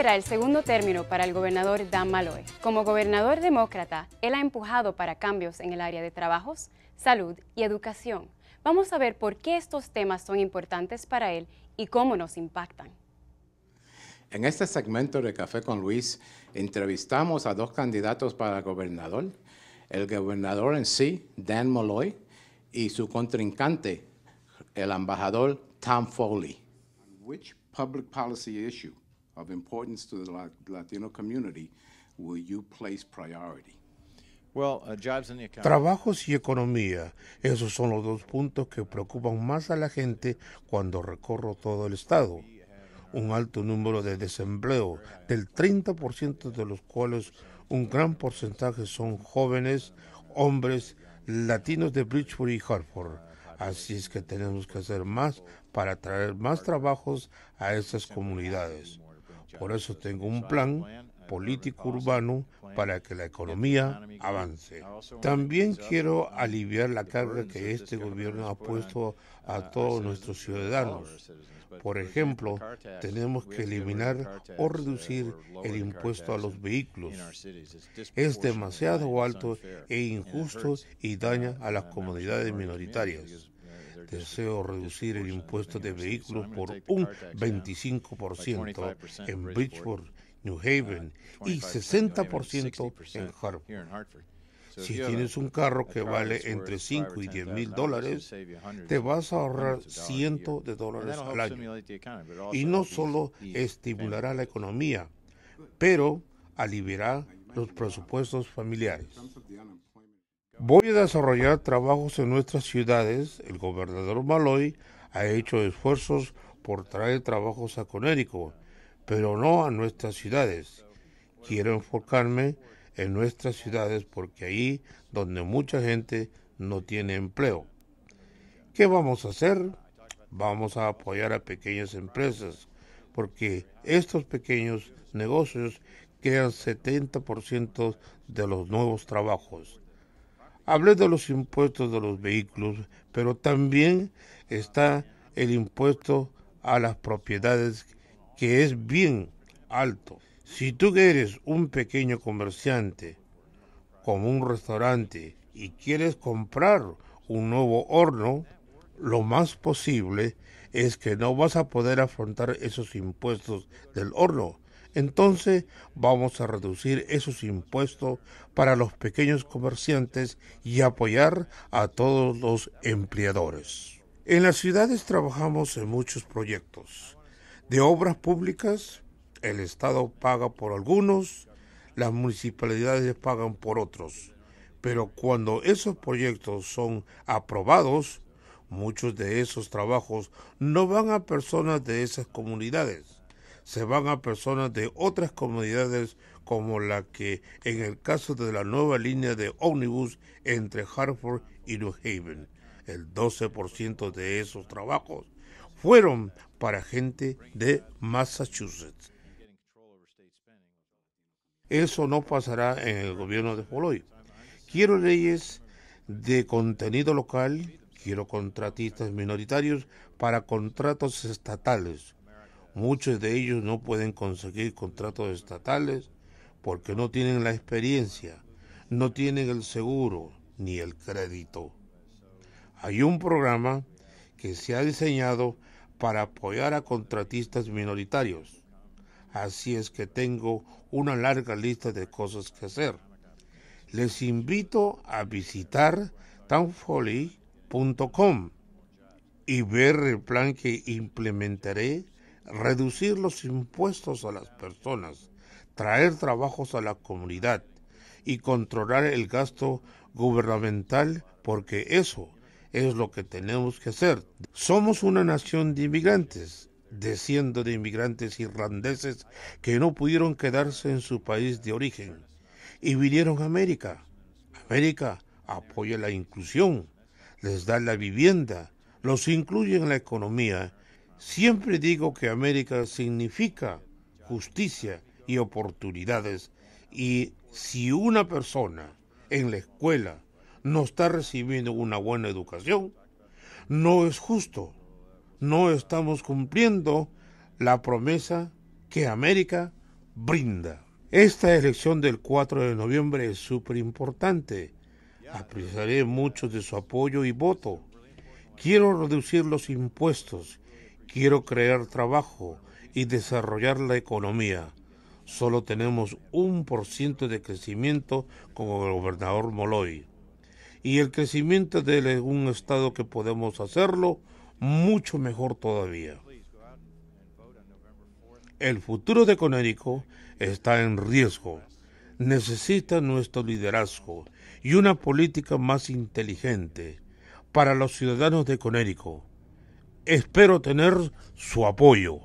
será el segundo término para el gobernador Dan Malloy. Como gobernador demócrata, él ha empujado para cambios en el área de trabajos, salud y educación. Vamos a ver por qué estos temas son importantes para él y cómo nos impactan. En este segmento de Café con Luis, entrevistamos a dos candidatos para gobernador, el gobernador en sí, Dan Malloy, y su contrincante, el embajador Tom Foley of Latino Trabajos y economía, esos son los dos puntos que preocupan más a la gente cuando recorro todo el estado. Un alto número de desempleo, del 30% de los cuales un gran porcentaje son jóvenes, hombres, latinos de Bridgeport y Hartford. Así es que tenemos que hacer más para traer más trabajos a esas comunidades. Por eso tengo un plan político urbano para que la economía avance. También quiero aliviar la carga que este gobierno ha puesto a todos nuestros ciudadanos. Por ejemplo, tenemos que eliminar o reducir el impuesto a los vehículos. Es demasiado alto e injusto y daña a las comunidades minoritarias deseo reducir el impuesto de vehículos por un 25% en Bridgeport, New Haven y 60% en Hartford. Si tienes un carro que vale entre 5 y 10 mil dólares, te vas a ahorrar cientos de dólares al año. Y no solo estimulará la economía, pero aliviará los presupuestos familiares. Voy a desarrollar trabajos en nuestras ciudades. El gobernador Maloy ha hecho esfuerzos por traer trabajos a Conérico, pero no a nuestras ciudades. Quiero enfocarme en nuestras ciudades porque ahí donde mucha gente no tiene empleo. ¿Qué vamos a hacer? Vamos a apoyar a pequeñas empresas porque estos pequeños negocios crean 70% de los nuevos trabajos. Hablé de los impuestos de los vehículos, pero también está el impuesto a las propiedades que es bien alto. Si tú eres un pequeño comerciante, como un restaurante, y quieres comprar un nuevo horno, lo más posible es que no vas a poder afrontar esos impuestos del horno, entonces vamos a reducir esos impuestos para los pequeños comerciantes y apoyar a todos los empleadores. En las ciudades trabajamos en muchos proyectos. De obras públicas, el Estado paga por algunos, las municipalidades pagan por otros. Pero cuando esos proyectos son aprobados, muchos de esos trabajos no van a personas de esas comunidades se van a personas de otras comunidades como la que en el caso de la nueva línea de ómnibus entre Hartford y New Haven. El 12% de esos trabajos fueron para gente de Massachusetts. Eso no pasará en el gobierno de Folloy. Quiero leyes de contenido local, quiero contratistas minoritarios para contratos estatales Muchos de ellos no pueden conseguir contratos estatales porque no tienen la experiencia, no tienen el seguro ni el crédito. Hay un programa que se ha diseñado para apoyar a contratistas minoritarios. Así es que tengo una larga lista de cosas que hacer. Les invito a visitar Townfolly.com y ver el plan que implementaré reducir los impuestos a las personas, traer trabajos a la comunidad y controlar el gasto gubernamental porque eso es lo que tenemos que hacer. Somos una nación de inmigrantes, desciendo de inmigrantes irlandeses que no pudieron quedarse en su país de origen y vinieron a América. América apoya la inclusión, les da la vivienda, los incluye en la economía Siempre digo que América significa justicia y oportunidades y si una persona en la escuela no está recibiendo una buena educación, no es justo. No estamos cumpliendo la promesa que América brinda. Esta elección del 4 de noviembre es súper importante. Apreciaré mucho de su apoyo y voto. Quiero reducir los impuestos Quiero crear trabajo y desarrollar la economía. Solo tenemos un por ciento de crecimiento como el gobernador Moloy. Y el crecimiento de un estado que podemos hacerlo mucho mejor todavía. El futuro de Conérico está en riesgo. Necesita nuestro liderazgo y una política más inteligente para los ciudadanos de Conérico espero tener su apoyo.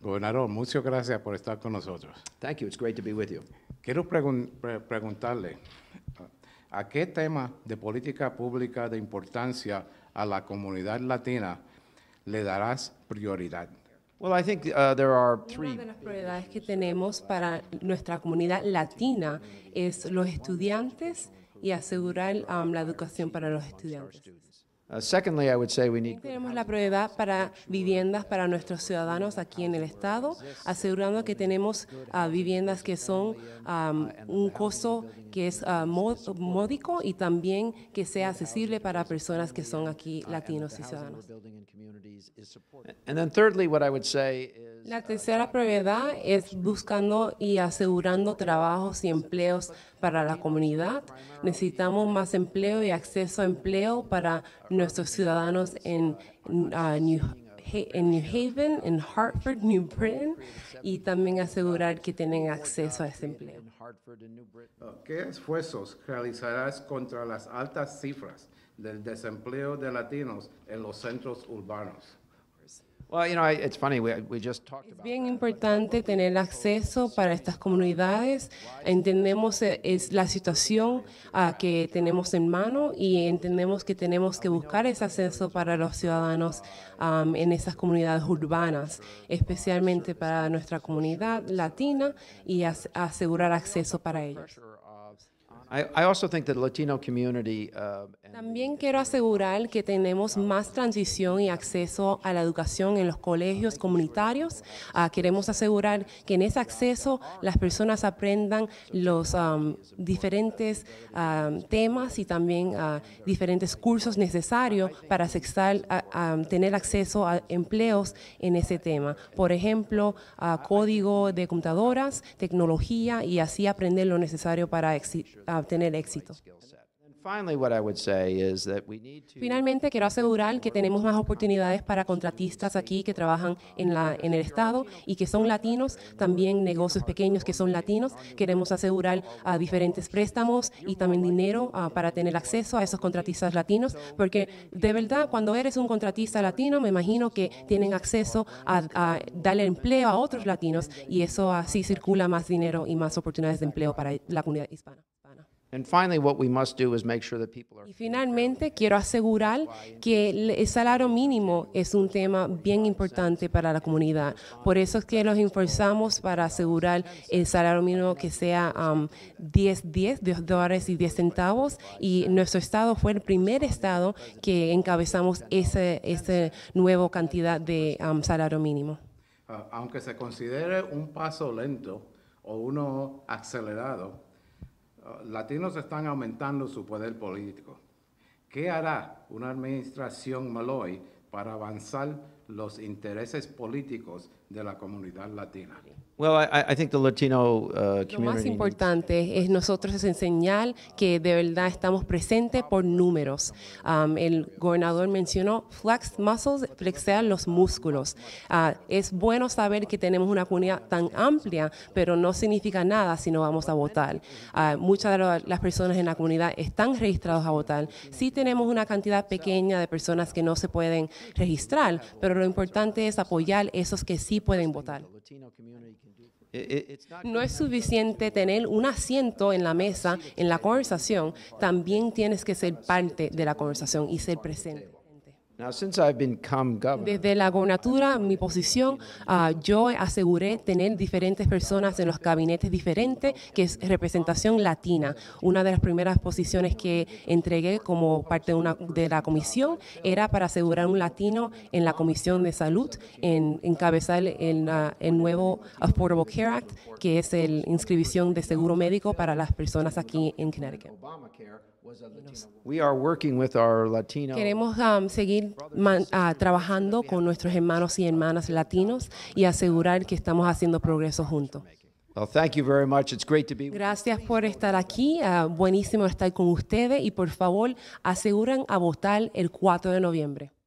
Gobernador, muchas gracias por estar con nosotros. Thank you. It's great to be with Quiero preguntarle a qué tema de política pública de importancia a la comunidad latina le darás prioridad. Well, I think, uh, there Una de las prioridades que tenemos para nuestra comunidad latina es los estudiantes y asegurar um, la educación para los estudiantes. Uh, tenemos la prueba para viviendas para nuestros ciudadanos aquí en el Estado, asegurando que tenemos uh, viviendas que son um, un costo que es uh, módico y también que sea accesible para personas que son aquí latinos y ciudadanos. La tercera prioridad es buscando y asegurando trabajos y empleos para la comunidad. Necesitamos más empleo y acceso a empleo para nuestros ciudadanos en New Haven, en Hartford, New Britain, y también asegurar que tienen acceso a ese empleo. ¿Qué esfuerzos realizarás contra las altas cifras del desempleo de latinos en los centros urbanos? Es bien importante tener acceso para estas comunidades. Entendemos eh, la situación ah, que tenemos en mano y entendemos que tenemos que buscar ese acceso para los ciudadanos en esas comunidades urbanas, especialmente para nuestra comunidad latina y asegurar acceso para ellos. Uh, también quiero asegurar que tenemos más transición y acceso a la educación en los colegios comunitarios. Ah, queremos asegurar que en ese acceso las personas aprendan los um, diferentes um, temas y también ah, diferentes cursos necesarios para ah, tener acceso a empleos en ese tema. Por ejemplo, código de computadoras, tecnología y así aprender lo necesario para obtener éxito. Finalmente, quiero asegurar que tenemos más oportunidades para contratistas aquí que trabajan en, la, en el Estado y que son latinos, también negocios pequeños que son latinos. Queremos asegurar ah, diferentes préstamos y también dinero ah, para tener acceso a esos contratistas latinos, porque de verdad, cuando eres un contratista latino, me imagino que tienen acceso a, a darle empleo a otros latinos y eso así circula más dinero y más oportunidades de empleo para la comunidad hispana. Y finalmente quiero asegurar que el salario mínimo es un tema bien importante para la comunidad. Por eso es que nos enforzamos para asegurar el salario mínimo que sea 10, um, 10, dólares y 10 centavos. Y nuestro estado fue el primer estado que encabezamos esa ese nueva cantidad de um, salario mínimo. Ah, aunque se considere un paso lento o uno acelerado, latinos están aumentando su poder político. ¿Qué hará una administración maloy para avanzar los intereses políticos de la comunidad latina? Well, I, Latino, community... Uh, lo más importante es nosotros enseñar que de verdad estamos presentes por números. Um, el gobernador mencionó flex muscles, flexear los músculos. Uh, es bueno saber que tenemos una comunidad tan amplia, pero no significa nada si no vamos a votar. Uh, muchas de las personas en la comunidad están registradas a votar. Sí tenemos una cantidad pequeña de personas que no se pueden registrar, pero lo importante es apoyar esos que sí pueden votar. No es suficiente tener un asiento en la mesa, en la conversación, también tienes que ser parte de la conversación y ser presente. Desde la gobernatura, mi posición, ah, yo aseguré tener diferentes personas en los gabinetes diferentes, que es representación latina. Una de las primeras posiciones que entregué como parte de, la comisión era para asegurar un latino en la Comisión de Salud, en encabezar el, ah, nuevo Affordable Care Act, que es la inscripción de seguro médico para las personas aquí en Connecticut. Queremos seguir Ah, trabajando con nuestros hermanos y hermanas latinos y asegurar que estamos haciendo progreso juntos. Gracias por estar aquí. Ah, buenísimo estar con ustedes y por favor aseguran a votar el 4 de noviembre.